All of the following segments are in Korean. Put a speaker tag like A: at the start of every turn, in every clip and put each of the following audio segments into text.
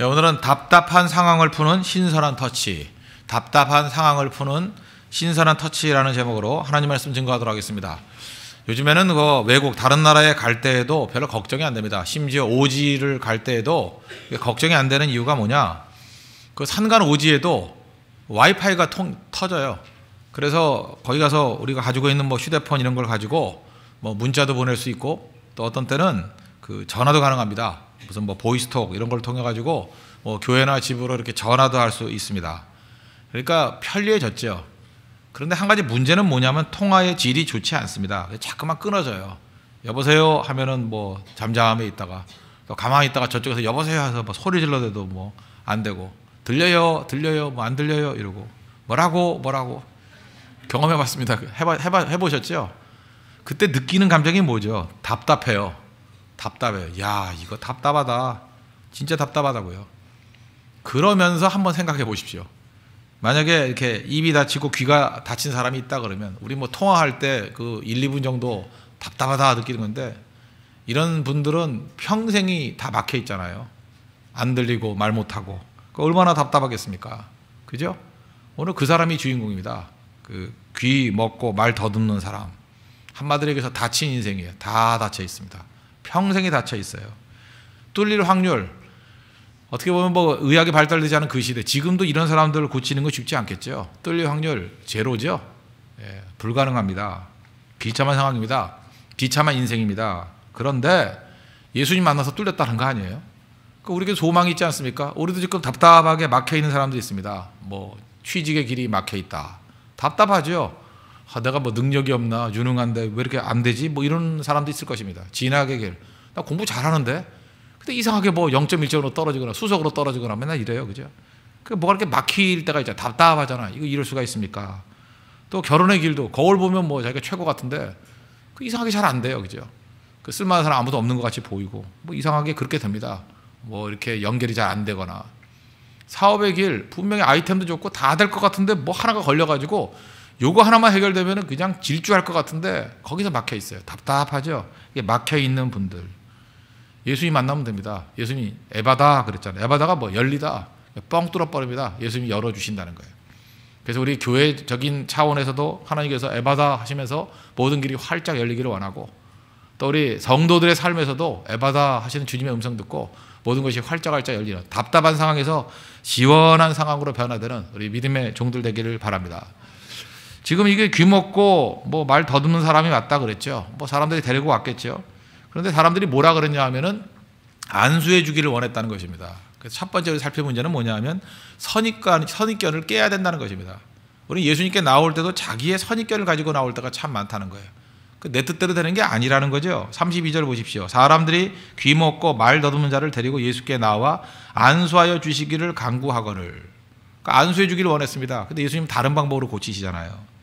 A: 예, 오늘은 답답한 상황을 푸는 신선한 터치, 답답한 상황을 푸는 신선한 터치라는 제목으로 하나님 말씀 증거하도록 하겠습니다. 요즘에는 그 외국 다른 나라에 갈 때에도 별로 걱정이 안 됩니다. 심지어 오지를 갈 때에도 걱정이 안 되는 이유가 뭐냐? 그 산간 오지에도 와이파이가 통, 터져요. 그래서 거기 가서 우리가 가지고 있는 뭐 휴대폰 이런 걸 가지고 뭐 문자도 보낼 수 있고 또 어떤 때는 그 전화도 가능합니다. 무슨 뭐 보이스톡 이런 걸 통해 가지고 뭐 교회나 집으로 이렇게 전화도 할 수 있습니다. 그러니까 편리해졌죠. 그런데 한 가지 문제는 뭐냐면 통화의 질이 좋지 않습니다. 자꾸만 끊어져요. 여보세요 하면은 뭐 잠잠함에 있다가 또 가만히 있다가 저쪽에서 여보세요 해서 뭐 소리 질러대도 뭐 안 되고 들려요 들려요 뭐 안 들려요 이러고 뭐라고 뭐라고 경험해봤습니다. 해봐 해봐 해보셨죠? 그때 느끼는 감정이 뭐죠? 답답해요. 답답해요. 야, 이거 답답하다. 진짜 답답하다고요. 그러면서 한번 생각해 보십시오. 만약에 이렇게 입이 다치고 귀가 다친 사람이 있다 그러면 우리 뭐 통화할 때 그 1, 2분 정도 답답하다 느끼는 건데 이런 분들은 평생이 다 막혀 있잖아요. 안 들리고 말 못하고 얼마나 답답하겠습니까? 그죠? 오늘 그 사람이 주인공입니다. 그 귀 먹고 말 더듬는 사람 한마디로 얘기해서 다친 인생이에요. 다 닫혀 있습니다. 평생이 닫혀 있어요. 뚫릴 확률 어떻게 보면 뭐 의학이 발달되지 않은 그 시대 지금도 이런 사람들을 고치는 거 쉽지 않겠죠. 뚫릴 확률 제로죠. 예, 불가능합니다. 비참한 상황입니다. 비참한 인생입니다. 그런데 예수님 만나서 뚫렸다는 거 아니에요? 그러니까 우리에게 소망이 있지 않습니까? 우리도 지금 답답하게 막혀 있는 사람들이 있습니다. 뭐 취직의 길이 막혀 있다. 답답하죠. 아, 내가 뭐 능력이 없나 유능한데 왜 이렇게 안 되지 뭐 이런 사람도 있을 것입니다 진학의 길나 공부 잘하는데 근데 이상하게 뭐 0.1점으로 떨어지거나 수석으로 떨어지거나 맨날 이래요 그죠 그 뭐가 이렇게 막힐 때가 있잖아 답답하잖아 이거 이럴 수가 있습니까 또 결혼의 길도 거울 보면 뭐 자기가 최고 같은데 그 이상하게 잘 안 돼요 그죠 그 쓸만한 사람 아무도 없는 것 같이 보이고 뭐 이상하게 그렇게 됩니다 뭐 이렇게 연결이 잘 안 되거나 사업의 길 분명히 아이템도 좋고 다 될 것 같은데 뭐 하나가 걸려가지고 요거 하나만 해결되면 그냥 질주할 것 같은데 거기서 막혀 있어요. 답답하죠? 막혀 있는 분들. 예수님 만나면 됩니다. 예수님 에바다 그랬잖아요. 에바다가 뭐 열리다. 뻥 뚫어버립니다. 예수님이 열어주신다는 거예요. 그래서 우리 교회적인 차원에서도 하나님께서 에바다 하시면서 모든 길이 활짝 열리기를 원하고 또 우리 성도들의 삶에서도 에바다 하시는 주님의 음성 듣고 모든 것이 활짝 활짝 열리는 답답한 상황에서 시원한 상황으로 변화되는 우리 믿음의 종들 되기를 바랍니다. 지금 이게 귀먹고 뭐 말 더듬는 사람이 왔다 그랬죠. 뭐 사람들이 데리고 왔겠죠. 그런데 사람들이 뭐라 그랬냐 하면은 안수해 주기를 원했다는 것입니다. 그래서 첫 번째로 살펴볼 문제는 뭐냐 하면 선입관, 선입견을 깨야 된다는 것입니다. 우리 예수님께 나올 때도 자기의 선입견을 가지고 나올 때가 참 많다는 거예요. 그 내 뜻대로 되는 게 아니라는 거죠. 32절 보십시오. 사람들이 귀먹고 말 더듬는 자를 데리고 예수께 나와 안수하여 주시기를 간구하거늘. 그러니까 안수해 주기를 원했습니다. 근데 예수님 다른 방법으로 고치시잖아요.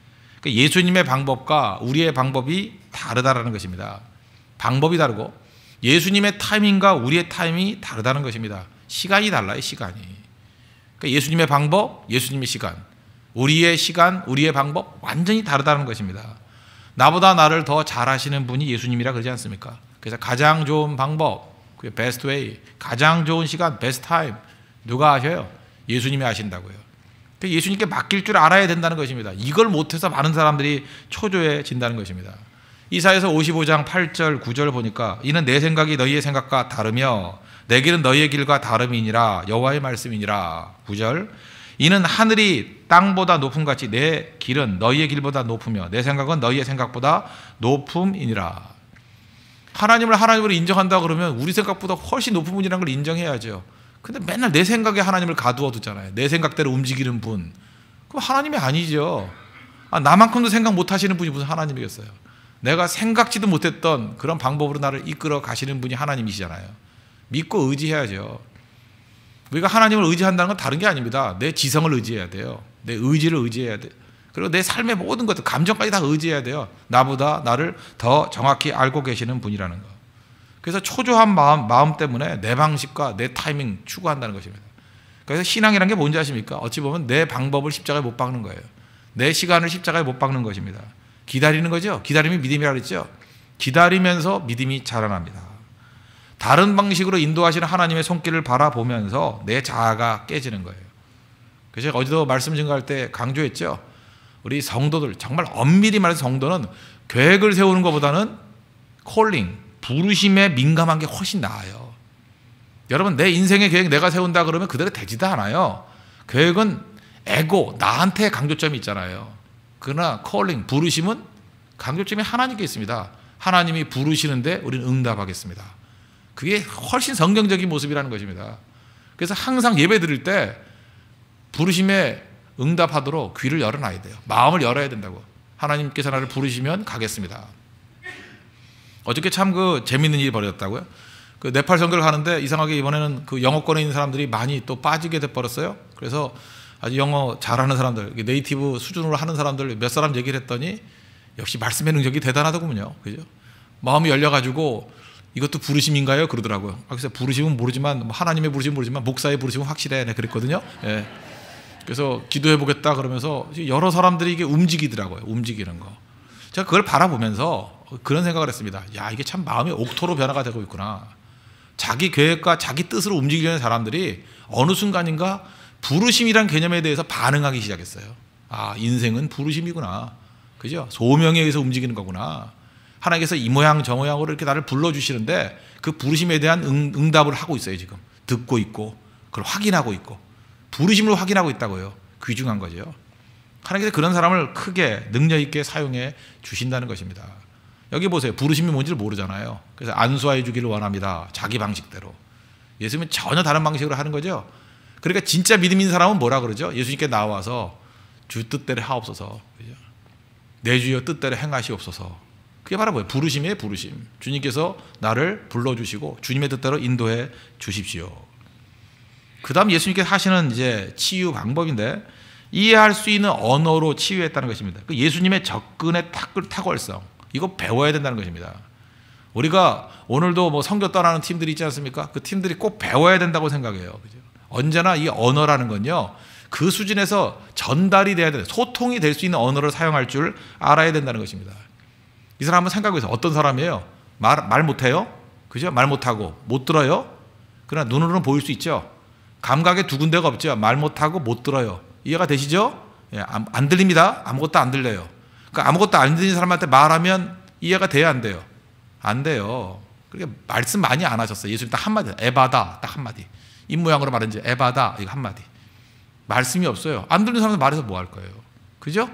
A: 그러니까 예수님의 방법과 우리의 방법이 다르다라는 것입니다. 방법이 다르고 예수님의 타이밍과 우리의 타이밍이 다르다는 것입니다. 시간이 달라요, 시간이. 그러니까 예수님의 방법, 예수님의 시간. 우리의 시간, 우리의 방법 완전히 다르다는 것입니다. 나보다 나를 더 잘하시는 분이 예수님이라 그러지 않습니까? 그래서 가장 좋은 방법, 그 베스트 웨이, 가장 좋은 시간, 베스트 타임 누가 하셔요? 예수님이 하신다고요. 그러니까 예수님께 맡길 줄 알아야 된다는 것입니다. 이걸 못해서 많은 사람들이 초조해진다는 것입니다. 이사에서 55장 8절 9절 보니까 이는 내 생각이 너희의 생각과 다르며 내 길은 너희의 길과 다름이니라 여와의 말씀이니라 9절 이는 하늘이 땅보다 높음 같이 내 길은 너희의 길보다 높으며 내 생각은 너희의 생각보다 높음이니라 하나님을 하나님으로 인정한다 그러면 우리 생각보다 훨씬 높은 분이라는 걸 인정해야죠. 근데 맨날 내 생각에 하나님을 가두어 두잖아요. 내 생각대로 움직이는 분. 그럼 하나님이 아니죠. 아, 나만큼도 생각 못 하시는 분이 무슨 하나님이겠어요. 내가 생각지도 못했던 그런 방법으로 나를 이끌어 가시는 분이 하나님이시잖아요. 믿고 의지해야죠. 우리가 하나님을 의지한다는 건 다른 게 아닙니다. 내 지성을 의지해야 돼요. 내 의지를 의지해야 돼요. 그리고 내 삶의 모든 것들, 감정까지 다 의지해야 돼요. 나보다 나를 더 정확히 알고 계시는 분이라는 거. 그래서 초조한 마음, 마음 때문에 내 방식과 내 타이밍 추구한다는 것입니다. 그래서 신앙이란 게 뭔지 아십니까? 어찌 보면 내 방법을 십자가에 못 박는 거예요. 내 시간을 십자가에 못 박는 것입니다. 기다리는 거죠. 기다림이 믿음이라 그랬죠. 기다리면서 믿음이 자라납니다. 다른 방식으로 인도하시는 하나님의 손길을 바라보면서 내 자아가 깨지는 거예요. 그래서 제가 어제도 말씀 증거할 때 강조했죠. 우리 성도들 정말 엄밀히 말해서 성도는 계획을 세우는 것보다는 콜링, 부르심에 민감한 게 훨씬 나아요. 여러분, 내 인생의 계획 내가 세운다 그러면 그대로 되지도 않아요. 계획은 에고, 나한테 강조점이 있잖아요. 그러나 컬링, 부르심은 강조점이 하나님께 있습니다. 하나님이 부르시는데 우리는 응답하겠습니다. 그게 훨씬 성경적인 모습이라는 것입니다. 그래서 항상 예배 드릴 때 부르심에 응답하도록 귀를 열어놔야 돼요. 마음을 열어야 된다고. 하나님께서 나를 부르시면 가겠습니다. 어저께 참 그 재밌는 일이 벌어졌다고요. 그 네팔 선교를 하는데 이상하게 이번에는 그 영어권에 있는 사람들이 많이 또 빠지게 돼 버렸어요. 그래서 아주 영어 잘하는 사람들, 네이티브 수준으로 하는 사람들 몇 사람 얘기를 했더니 역시 말씀의 능력이 대단하더군요. 그죠? 마음이 열려가지고 이것도 부르심인가요? 그러더라고요. 그래서 아, 부르심은 모르지만 뭐 하나님의 부르심은 모르지만 목사의 부르심은 확실해. 네, 그랬거든요. 예. 그래서 기도해 보겠다 그러면서 여러 사람들이 이게 움직이더라고요. 움직이는 거. 제가 그걸 바라보면서 그런 생각을 했습니다. 야, 이게 참 마음의 옥토로 변화가 되고 있구나. 자기 계획과 자기 뜻으로 움직이려는 사람들이 어느 순간인가 부르심이란 개념에 대해서 반응하기 시작했어요. 아, 인생은 부르심이구나. 그죠? 소명에 의해서 움직이는 거구나. 하나님께서 이 모양 저 모양으로 이렇게 나를 불러주시는데 그 부르심에 대한 응, 답을 하고 있어요, 지금. 듣고 있고, 그걸 확인하고 있고, 부르심을 확인하고 있다고요. 귀중한 거죠. 하나님께서 그런 사람을 크게 능력 있게 사용해 주신다는 것입니다. 여기 보세요. 부르심이 뭔지를 모르잖아요. 그래서 안수하여 주기를 원합니다. 자기 방식대로. 예수님은 전혀 다른 방식으로 하는 거죠. 그러니까 진짜 믿음 있 사람은 뭐라 그러죠? 예수님께 나와서 주 뜻대로 하옵소서. 그죠? 내 주여 뜻대로 행하시옵소서. 그게 바로 뭐예요? 부르심이에요, 부르심. 주님께서 나를 불러주시고 주님의 뜻대로 인도해 주십시오. 그 다음 예수님께서 하시는 이제 치유 방법인데 이해할 수 있는 언어로 치유했다는 것입니다. 그 예수님의 접근의 탁월성 이거 배워야 된다는 것입니다. 우리가 오늘도 뭐 성교 떠나는 팀들이 있지 않습니까? 그 팀들이 꼭 배워야 된다고 생각해요. 그죠? 언제나 이 언어라는 건요. 그 수준에서 전달이 돼야 돼. 소통이 될 수 있는 언어를 사용할 줄 알아야 된다는 것입니다. 이 사람 한번 생각해보세요. 어떤 사람이에요? 말, 말 못해요? 그죠? 말 못하고. 못 들어요? 그러나 눈으로는 보일 수 있죠? 감각에 두 군데가 없죠? 말 못하고 못 들어요. 이해가 되시죠? 예, 안, 들립니다. 아무것도 안 들려요. 그러니까 아무것도 안 들리는 사람한테 말하면 이해가 돼야 안 돼요. 안 돼요. 그러니까 말씀 많이 안 하셨어요. 예수님 딱 한마디. 에바다. 딱 한마디. 입 모양으로 말하는지 에바다. 이거 한마디. 말씀이 없어요. 안 들리는 사람한테 말해서 뭐 할 거예요. 그죠?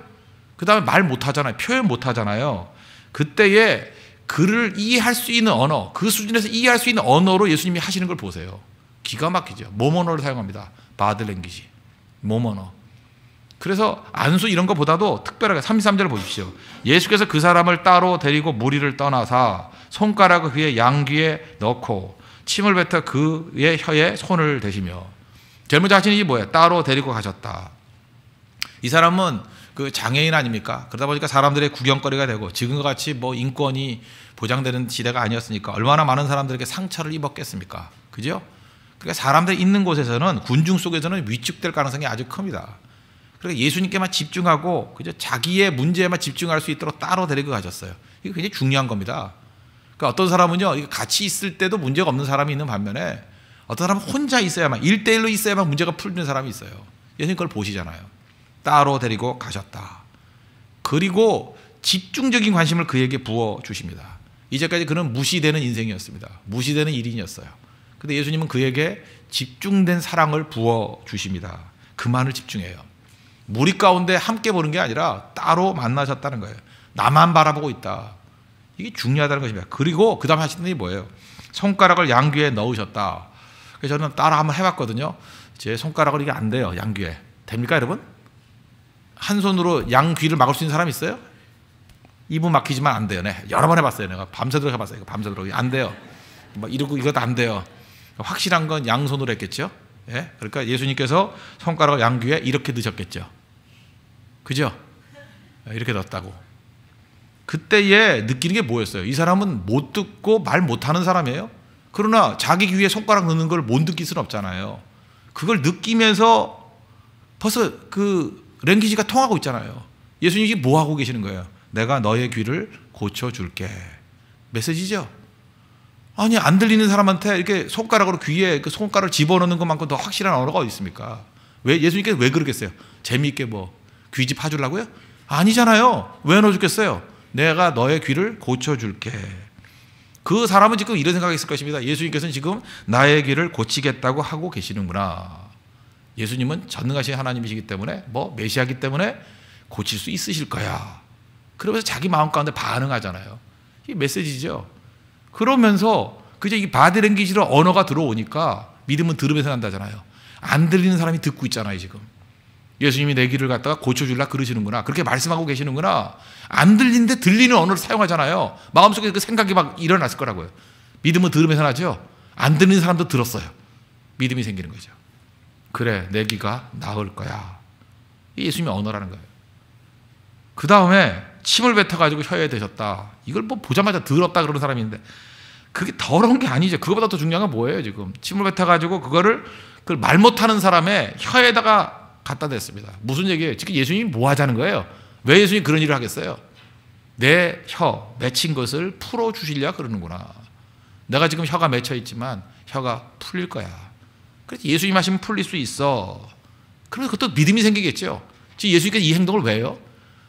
A: 그 다음에 말 못 하잖아요. 표현 못 하잖아요. 그때에 그를 이해할 수 있는 언어, 그 수준에서 이해할 수 있는 언어로 예수님이 하시는 걸 보세요. 기가 막히죠. 몸 언어를 사용합니다. 바드랭귀지몸 언어. 그래서 안수 이런 것보다도 특별하게 33절을 보십시오. 예수께서 그 사람을 따로 데리고 무리를 떠나사 손가락을 그의 양귀에 넣고 침을 뱉어 그의 혀에 손을 대시며 젊은 자신이 뭐예요? 따로 데리고 가셨다. 이 사람은 그 장애인 아닙니까? 그러다 보니까 사람들의 구경거리가 되고 지금과 같이 뭐 인권이 보장되는 시대가 아니었으니까 얼마나 많은 사람들에게 상처를 입었겠습니까? 그죠? 그러니까 사람들이 있는 곳에서는 군중 속에서는 위축될 가능성이 아주 큽니다. 그래서 예수님께만 집중하고 그저 자기의 문제에만 집중할 수 있도록 따로 데리고 가셨어요. 이게 굉장히 중요한 겁니다. 그러니까 어떤 사람은요, 같이 있을 때도 문제가 없는 사람이 있는 반면에 어떤 사람은 혼자 있어야만, 일대일로 있어야만 문제가 풀리는 사람이 있어요. 예수님 그걸 보시잖아요. 따로 데리고 가셨다. 그리고 집중적인 관심을 그에게 부어 주십니다. 이제까지 그는 무시되는 인생이었습니다. 무시되는 일인이었어요. 근데 예수님은 그에게 집중된 사랑을 부어 주십니다. 그만을 집중해요. 무리 가운데 함께 보는 게 아니라 따로 만나셨다는 거예요. 나만 바라보고 있다. 이게 중요하다는 것입니다. 그리고 그 다음 에 하시는 게 뭐예요? 손가락을 양귀에 넣으셨다. 그래서 저는 따라 한번 해봤거든요. 제 손가락을 이게 안 돼요. 양귀에. 됩니까 여러분? 한 손으로 양귀를 막을 수 있는 사람 있어요? 입은 막히지만 안 돼요. 네. 여러 번 해봤어요. 내가 밤새도록 해봤어요. 밤새도록. 안 돼요. 막 뭐 이러고 이것도 안 돼요. 확실한 건 양손으로 했겠죠. 예? 그러니까 예수님께서 손가락을 양귀에 이렇게 넣으셨겠죠. 그죠? 이렇게 넣었다고. 그때에 느끼는 게 뭐였어요? 이 사람은 못 듣고 말 못하는 사람이에요. 그러나 자기 귀에 손가락 넣는 걸 못 느낄 수는 없잖아요. 그걸 느끼면서 벌써 그 랭귀지가 통하고 있잖아요. 예수님이 뭐 하고 계시는 거예요? 내가 너의 귀를 고쳐줄게. 메시지죠. 아니 안 들리는 사람한테 이렇게 손가락으로 귀에 그 손가락을 집어넣는 것만큼 더 확실한 언어가 어디 있습니까? 왜 예수님께서 왜 그러겠어요? 재미있게 뭐 귀지 파주려고요? 아니잖아요. 왜 넣어주겠어요? 내가 너의 귀를 고쳐줄게. 그 사람은 지금 이런 생각했을 것입니다. 예수님께서는 지금 나의 귀를 고치겠다고 하고 계시는구나. 예수님은 전능하신 하나님이시기 때문에 뭐 메시아기 때문에 고칠 수 있으실 거야. 그러면서 자기 마음 가운데 반응하잖아요. 이 메시지죠. 그러면서 그저 이 바디랭귀지로 언어가 들어오니까 믿음은 들으면서 난다잖아요. 안 들리는 사람이 듣고 있잖아요, 지금. 예수님이 내 길을 갖다가 고쳐줄라 그러시는구나. 그렇게 말씀하고 계시는구나. 안 들리는데 들리는 언어를 사용하잖아요. 마음속에 그 생각이 막 일어났을 거라고요. 믿음은 들으면서 나죠. 안들리는 사람도 들었어요. 믿음이 생기는 거죠. 그래, 내 귀가 나을 거야. 예수님의 언어라는 거예요. 그 다음에 침을 뱉어가지고 혀에 대셨다. 이걸 뭐 보자마자 들었다 그러는 사람인데 그게 더러운 게 아니죠. 그거보다 더 중요한 건 뭐예요, 지금? 침을 뱉어가지고 그거를 그말 못하는 사람의 혀에다가 갖다 댔습니다. 무슨 얘기예요? 지금 예수님이 뭐 하자는 거예요? 왜 예수님이 그런 일을 하겠어요? 내 혀, 맺힌 것을 풀어주시려 그러는구나. 내가 지금 혀가 맺혀있지만 혀가 풀릴 거야. 그래서 예수님 하시면 풀릴 수 있어. 그러면 그것도 믿음이 생기겠죠. 지금 예수님께서 이 행동을 왜요?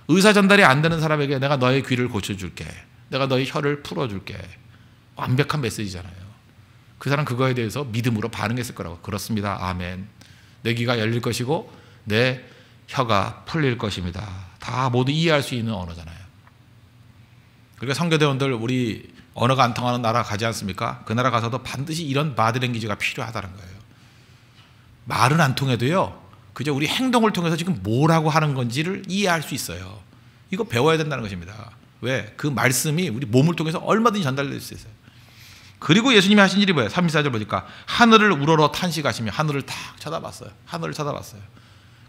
A: 의사 전달이 안 되는 사람에게 내가 너의 귀를 고쳐줄게. 내가 너의 혀를 풀어줄게. 완벽한 메시지잖아요. 그 사람 그거에 대해서 믿음으로 반응했을 거라고. 그렇습니다. 아멘. 내 귀가 열릴 것이고 내 혀가 풀릴 것입니다. 다 모두 이해할 수 있는 언어잖아요. 그러니까 성교대원들 우리 언어가 안 통하는 나라 가지 않습니까? 그 나라 가서도 반드시 이런 바디랭귀지가 필요하다는 거예요. 말은 안 통해도요. 그저 우리 행동을 통해서 지금 뭐라고 하는 건지를 이해할 수 있어요. 이거 배워야 된다는 것입니다. 왜? 그 말씀이 우리 몸을 통해서 얼마든지 전달될 수 있어요. 그리고 예수님이 하신 일이 뭐예요? 34절 보니까 하늘을 우러러 탄식하시며 하늘을 탁 쳐다봤어요. 하늘을 쳐다봤어요.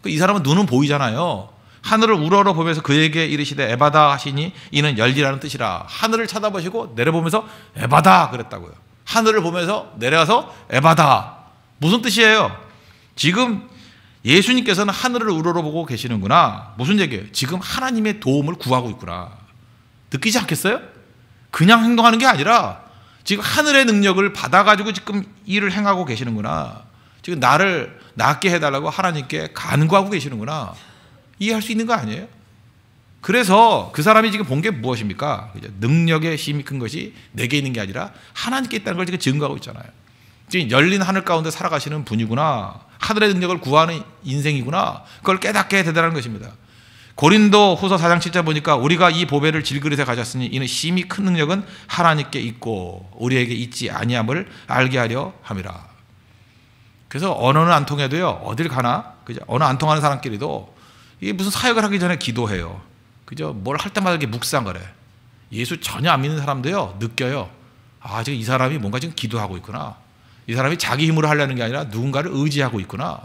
A: 그 이 사람은 눈은 보이잖아요. 하늘을 우러러 보면서 그에게 이르시되 에바다 하시니 이는 열리라는 뜻이라 하늘을 쳐다보시고 내려보면서 에바다 그랬다고요. 하늘을 보면서 내려와서 에바다 무슨 뜻이에요? 지금 예수님께서는 하늘을 우러러 보고 계시는구나. 무슨 얘기예요? 지금 하나님의 도움을 구하고 있구나. 느끼지 않겠어요? 그냥 행동하는 게 아니라 지금 하늘의 능력을 받아가지고 지금 일을 행하고 계시는구나. 지금 나를 낫게 해달라고 하나님께 간구하고 계시는구나. 이해할 수 있는 거 아니에요? 그래서 그 사람이 지금 본 게 무엇입니까? 능력의 힘이 큰 것이 내게 있는 게 아니라 하나님께 있다는 걸 지금 증거하고 있잖아요. 지금 열린 하늘 가운데 살아가시는 분이구나. 하늘의 능력을 구하는 인생이구나. 그걸 깨닫게 되다는 것입니다. 고린도 후서 4장 7절 보니까 우리가 이 보배를 질그릇에 가졌으니 이는 심히 큰 능력은 하나님께 있고 우리에게 있지 아니함을 알게 하려 함이라. 그래서 언어는 안 통해도요. 어딜 가나? 그죠? 언어 안 통하는 사람끼리도 이게 무슨 사역을 하기 전에 기도해요. 그죠? 뭘 할 때마다 이렇게 묵상거래 예수 전혀 안 믿는 사람도요. 느껴요. 아, 지금 이 사람이 뭔가 지금 기도하고 있구나. 이 사람이 자기 힘으로 하려는 게 아니라 누군가를 의지하고 있구나.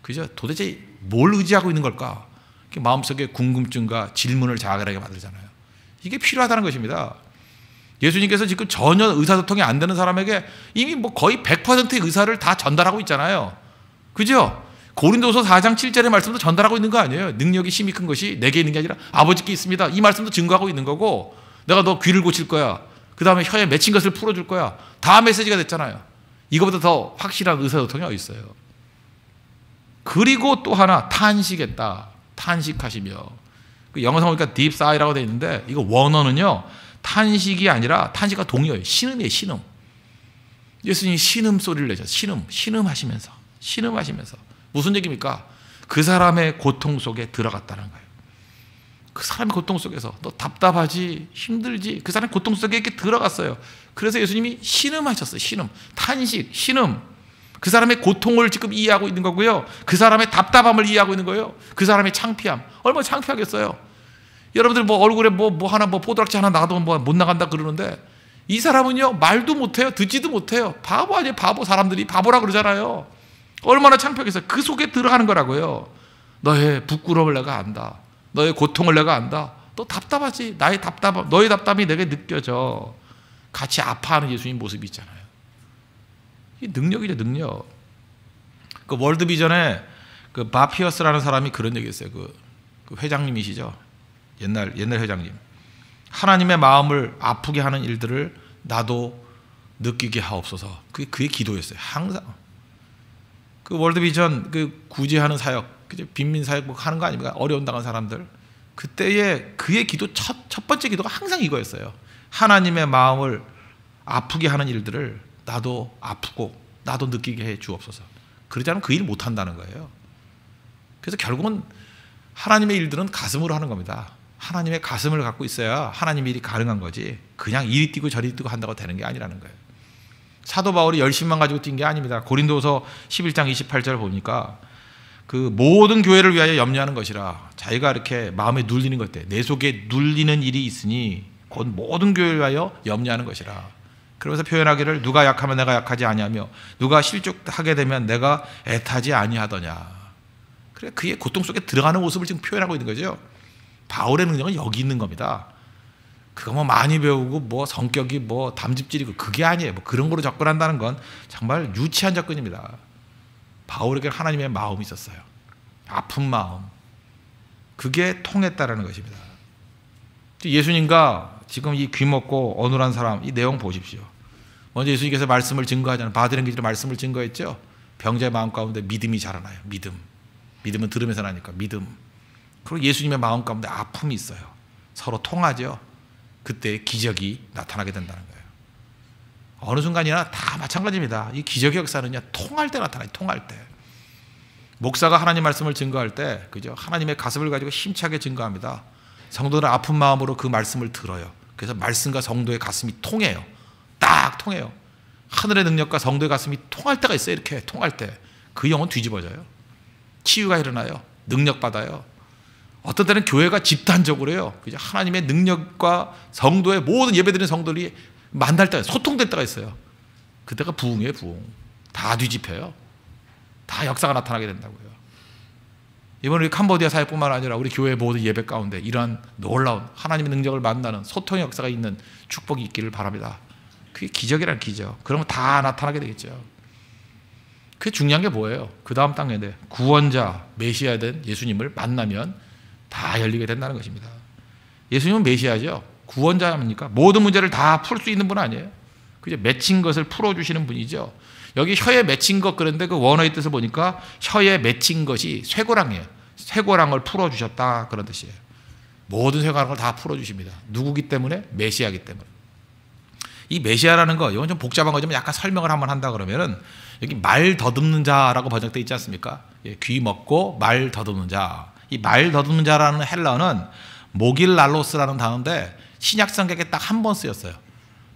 A: 그죠? 도대체 뭘 의지하고 있는 걸까? 마음속에 궁금증과 질문을 자아가게 만들잖아요. 이게 필요하다는 것입니다. 예수님께서 지금 전혀 의사소통이 안 되는 사람에게 이미 뭐 거의 100%의 의사를 다 전달하고 있잖아요. 그죠? 고린도서 4장 7절의 말씀도 전달하고 있는 거 아니에요. 능력이 심히 큰 것이 내게 있는 게 아니라 아버지께 있습니다. 이 말씀도 증거하고 있는 거고 내가 너 귀를 고칠 거야. 그 다음에 혀에 맺힌 것을 풀어줄 거야. 다 메시지가 됐잖아요. 이거보다 더 확실한 의사소통이 어디 있어요. 그리고 또 하나 탄식했다. 탄식하시며. 그 영어상 보니까 딥사이라고 되어 있는데 이거 원어는요. 탄식이 아니라 탄식과 동요예요. 신음이에요, 신음. 예수님 신음 소리를 내죠. 신음, 신음하시면서, 신음하시면서. 무슨 얘기입니까? 그 사람의 고통 속에 들어갔다는 거예요. 그 사람의 고통 속에서 너 답답하지, 힘들지. 그 사람의 고통 속에 이렇게 들어갔어요. 그래서 예수님이 신음하셨어요. 신음, 탄식, 신음. 그 사람의 고통을 지금 이해하고 있는 거고요. 그 사람의 답답함을 이해하고 있는 거예요. 그 사람의 창피함. 얼마나 창피하겠어요. 여러분들 뭐 얼굴에 뭐, 뭐 하나 뭐 포도락지 하나 나가도 뭐 못 나간다 그러는데 이 사람은요 말도 못해요 듣지도 못해요 바보 아니에요 바보 사람들이 바보라 그러잖아요 얼마나 창피해서 그 속에 들어가는 거라고요 너의 부끄러움을 내가 안다 너의 고통을 내가 안다 너 답답하지 나의 답답 너의 답답이 내게 느껴져 같이 아파하는 예수님 모습이 있잖아요 이 능력이죠 능력 그 월드비전에 그 바피어스라는 사람이 그런 얘기했어요 그, 그 회장님이시죠 옛날 옛날 회장님. 하나님의 마음을 아프게 하는 일들을 나도 느끼게 하옵소서. 그게 그의 기도였어요. 항상 그 월드비전 그 구제하는 사역, 그 빈민 사역 뭐 하는 거 아닙니까? 어려운 당한 사람들. 그때의 그의 기도 첫, 첫 번째 기도가 항상 이거였어요. 하나님의 마음을 아프게 하는 일들을 나도 아프고 나도 느끼게 해 주옵소서. 그러지 않으면 그 일 못한다는 거예요. 그래서 결국은 하나님의 일들은 가슴으로 하는 겁니다. 하나님의 가슴을 갖고 있어야 하나님 일이 가능한 거지. 그냥 이리 뛰고 저리 뛰고 한다고 되는 게 아니라는 거예요. 사도 바울이 열심만 가지고 뛴게 아닙니다. 고린도서 11장 28절 보니까 그 모든 교회를 위하여 염려하는 것이라 자기가 이렇게 마음에 눌리는 것들 내 속에 눌리는 일이 있으니 곧 모든 교회를 위하여 염려하는 것이라 그러면서 표현하기를 누가 약하면 내가 약하지 아니하며 누가 실족하게 되면 내가 애타지 아니하더냐 그래 그의 고통 속에 들어가는 모습을 지금 표현하고 있는 거죠 바울의 능력은 여기 있는 겁니다. 그거 뭐 많이 배우고 뭐 성격이 뭐 담집질이고 그게 아니에요. 뭐 그런 거로 접근한다는 건 정말 유치한 접근입니다. 바울에게 하나님의 마음이 있었어요. 아픈 마음. 그게 통했다라는 것입니다. 예수님과 지금 이 귀먹고 어눌한 사람 이 내용 보십시오. 먼저 예수님께서 말씀을 증거하잖아요. 바드랭귀지로 말씀을 증거했죠. 병자의 마음 가운데 믿음이 자라나요. 믿음. 믿음은 들으면서 나니까 믿음. 그리고 예수님의 마음 가운데 아픔이 있어요. 서로 통하죠. 그때 기적이 나타나게 된다는 거예요. 어느 순간이나 다 마찬가지입니다. 이 기적의 역사는요, 통할 때 나타나요, 통할 때. 목사가 하나님 말씀을 증거할 때, 그죠? 하나님의 가슴을 가지고 힘차게 증거합니다. 성도는 아픈 마음으로 그 말씀을 들어요. 그래서 말씀과 성도의 가슴이 통해요. 딱 통해요. 하늘의 능력과 성도의 가슴이 통할 때가 있어요. 이렇게 통할 때. 그 영혼 뒤집어져요. 치유가 일어나요. 능력 받아요. 어떤 때는 교회가 집단적으로 해요. 하나님의 능력과 성도의 모든 예배드리는 성도들이 만날 때가 소통될 때가 있어요. 그때가 부흥이에요, 부흥. 다 뒤집혀요. 다 역사가 나타나게 된다고요. 이번 우리 캄보디아 사회뿐만 아니라 우리 교회 모든 예배 가운데 이러한 놀라운 하나님의 능력을 만나는 소통의 역사가 있는 축복이 있기를 바랍니다. 그게 기적이란 기적. 그러면 다 나타나게 되겠죠. 그게 중요한 게 뭐예요? 그 다음 단계인데 구원자 메시아 된 예수님을 만나면 다 열리게 된다는 것입니다. 예수님은 메시아죠. 구원자입니까? 모든 문제를 다 풀 수 있는 분 아니에요. 그죠? 맺힌 것을 풀어주시는 분이죠. 여기 혀에 맺힌 것 그런데 그 원어의 뜻을 보니까 혀에 맺힌 것이 쇠고랑이에요. 쇠고랑을 풀어주셨다 그런 뜻이에요. 모든 쇠고랑을 다 풀어주십니다. 누구기 때문에? 메시아기 때문에. 이 메시아라는 거 이건 좀 복잡한 거지만 약간 설명을 한번 한다 그러면은 여기 말 더듬는 자라고 번역돼 있지 않습니까? 예, 귀 먹고 말 더듬는 자. 이말 더듬는 자라는 헬라어는 모길랄로스라는 단어인데 신약 성경에 딱 한 번 쓰였어요.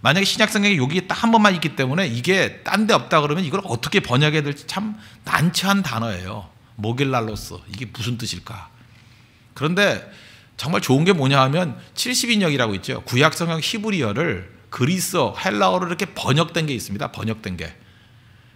A: 만약에 신약 성경에 여기 딱 한 번만 있기 때문에 이게 딴 데 없다 그러면 이걸 어떻게 번역해야 될지 참 난처한 단어예요. 모길랄로스 이게 무슨 뜻일까? 그런데 정말 좋은 게 뭐냐 하면 70인역이라고 있죠. 구약 성경 히브리어를 그리스어, 헬라어로 이렇게 번역된 게 있습니다. 번역된 게.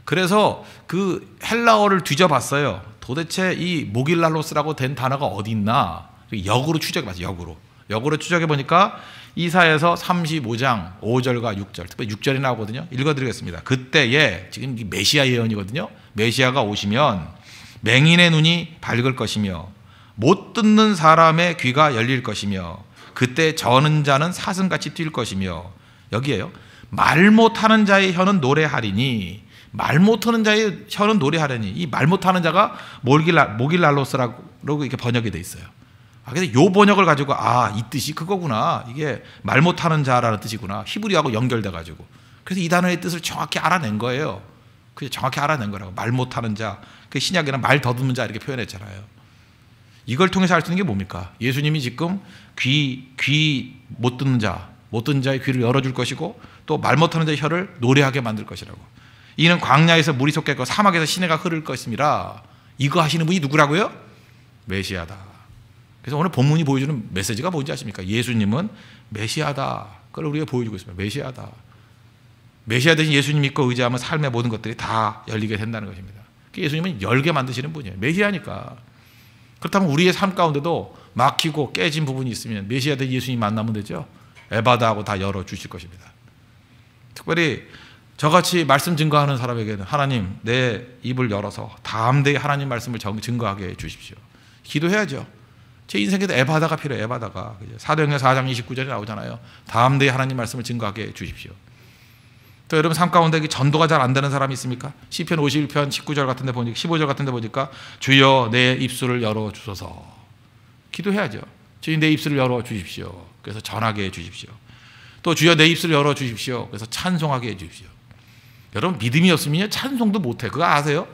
A: 그래서 그 헬라어를 뒤져봤어요. 도대체 이 모길랄로스라고 된 단어가 어디 있나 그 역으로 추적해 봤어 역으로. 역으로 추적해 보니까 이사에서 35장 5절과 6절, 특히 6절이 나오거든요. 읽어드리겠습니다. 그때에 지금 메시아 예언이거든요. 메시아가 오시면 맹인의 눈이 밝을 것이며 못 듣는 사람의 귀가 열릴 것이며 그때 저는 자는 사슴같이 뛸 것이며 여기에요. 말 못하는 자의 혀는 노래하리니 말 못하는 자의 혀는 노래하려니 이 말 못하는 자가 모길랄로스라고 이렇게 번역이 돼 있어요. 아, 그래서 요 번역을 가지고 아 이 뜻이 그거구나 이게 말 못하는 자라는 뜻이구나 히브리하고 연결돼 가지고 그래서 이 단어의 뜻을 정확히 알아낸 거예요. 그 정확히 알아낸 거라고 말 못하는 자, 그 신약에는 말 더듬는 자 이렇게 표현했잖아요. 이걸 통해서 알 수 있는 게 뭡니까? 예수님이 지금 귀 귀 못 듣는 자, 못 듣는 자의 귀를 열어줄 것이고 또 말 못하는 자의 혀를 노래하게 만들 것이라고. 이는 광야에서 물이 솟겠고 사막에서 시내가 흐를 것입니다. 이거 하시는 분이 누구라고요? 메시아다. 그래서 오늘 본문이 보여주는 메시지가 뭔지 아십니까? 예수님은 메시아다. 그걸 우리가 보여주고 있습니다. 메시아다. 메시아 대신 예수님 믿고 의지하면 삶의 모든 것들이 다 열리게 된다는 것입니다. 예수님은 열게 만드시는 분이에요. 메시아니까. 그렇다면 우리의 삶 가운데도 막히고 깨진 부분이 있으면 메시아 대신 예수님 만나면 되죠. 에바다 하고 다 열어주실 것입니다. 특별히 저같이 말씀 증거하는 사람에게는 하나님 내 입을 열어서 담대히 하나님 말씀을 증거하게 해 주십시오. 기도해야죠. 제 인생에도 에바다가 필요해 에바다가 사도행전 4장 29절에 나오잖아요. 담대히 하나님 말씀을 증거하게 해 주십시오. 또 여러분 삶 가운데 전도가 잘 안 되는 사람이 있습니까? 시편 51편 19절 같은 데 보니까 15절 같은 데 보니까 주여 내 입술을 열어 주소서. 기도해야죠. 주님 내 입술을 열어 주십시오. 그래서 전하게 해 주십시오. 또 주여 내 입술을 열어 주십시오. 그래서 찬송하게 해 주십시오. 여러분 믿음이 없으면 찬송도 못해. 그거 아세요?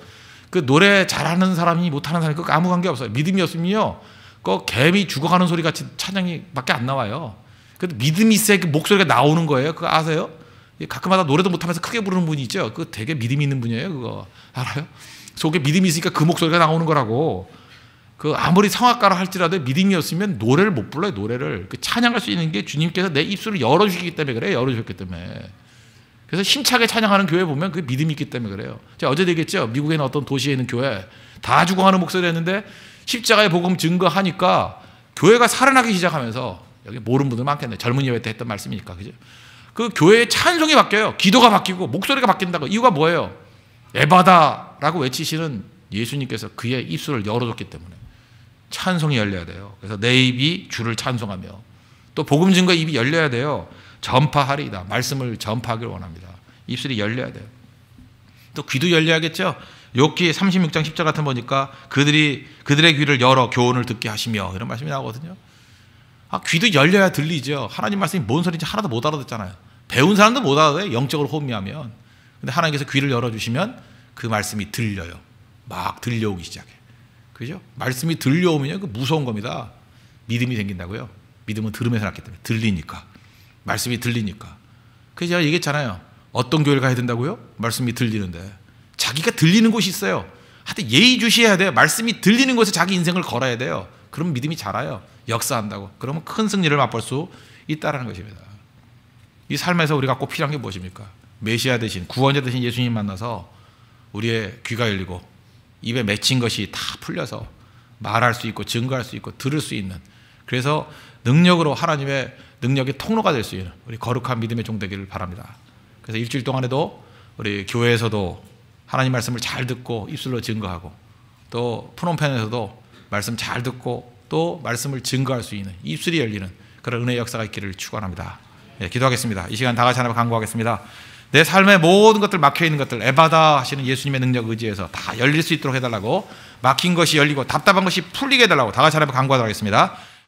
A: 그 노래 잘하는 사람이 못하는 사람이 그 아무 관계 없어요. 믿음이 없으면요, 그 개미 죽어가는 소리 같이 찬양이밖에 안 나와요. 그래도 믿음이 있어야 그 목소리가 나오는 거예요. 그거 아세요? 가끔마다 노래도 못하면서 크게 부르는 분이 있죠. 그 되게 믿음 있는 분이에요. 그거 알아요? 속에 믿음이 있으니까 그 목소리가 나오는 거라고. 그 아무리 성악가라 할지라도 믿음이 없으면 노래를 못 불러요. 노래를 그 찬양할 수 있는 게 주님께서 내 입술을 열어 주시기 때문에 그래. 열어 주셨기 때문에. 그래서 힘차게 찬양하는 교회 보면 그게 믿음이 있기 때문에 그래요. 제가 어제 얘기죠 미국에 는 어떤 도시에 있는 교회 다 죽어가는 목소리 했는데 십자가의 복음 증거하니까 교회가 살아나기 시작하면서 여기 모르는 분들 많겠네. 젊은 예회 때 했던 말씀이니까 그죠? 그 교회의 찬송이 바뀌어요. 기도가 바뀌고 목소리가 바뀐다고. 이유가 뭐예요? 에바다라고 외치시는 예수님께서 그의 입술을 열어줬기 때문에 찬송이 열려야 돼요. 그래서 내 입이 주를 찬송하며 또 복음 증거 입이 열려야 돼요. 전파하리이다. 말씀을 전파하길 원합니다. 입술이 열려야 돼요. 또 귀도 열려야겠죠. 욕기 36장 10절 같은 거 보니까 그들이 그들의 귀를 열어 교훈을 듣게 하시며 이런 말씀이 나오거든요. 아, 귀도 열려야 들리죠. 하나님 말씀이 뭔 소리인지 하나도 못 알아듣잖아요. 배운 사람도 못 알아요. 영적으로 혼미하면. 근데 하나님께서 귀를 열어주시면 그 말씀이 들려요. 막 들려오기 시작해. 그죠? 말씀이 들려오면그 무서운 겁니다. 믿음이 생긴다고요. 믿음은 들으면서 났기 때문에 들리니까. 말씀이 들리니까. 그래서 제가 얘기했잖아요. 어떤 교회를 가야 된다고요? 말씀이 들리는데. 자기가 들리는 곳이 있어요. 하여튼 예의주시해야 돼요. 말씀이 들리는 곳에 자기 인생을 걸어야 돼요. 그럼 믿음이 자라요. 역사한다고. 그러면 큰 승리를 맛볼 수있다는 것입니다. 이 삶에서 우리가 꼭 필요한 게 무엇입니까? 메시아 대신 구원자 대신 예수님 만나서 우리의 귀가 열리고 입에 맺힌 것이 다 풀려서 말할 수 있고 증거할 수 있고 들을 수 있는 그래서 능력으로 하나님의 능력의 통로가 될 수 있는 우리 거룩한 믿음의 종 되기를 바랍니다. 그래서 일주일 동안에도 우리 교회에서도 하나님 말씀을 잘 듣고 입술로 증거하고 또 프롬펜에서도 말씀 잘 듣고 또 말씀을 증거할 수 있는 입술이 열리는 그런 은혜 역사가 있기를 축원합니다. 예, 기도하겠습니다. 이 시간 다 같이 하나님 간구하겠습니다. 내 삶의 모든 것들 막혀 있는 것들 에바다 하시는 예수님의 능력 의지해서 다 열릴 수 있도록 해달라고 막힌 것이 열리고 답답한 것이 풀리게 해달라고 다 같이 하나님 간구하도록 하겠습니다.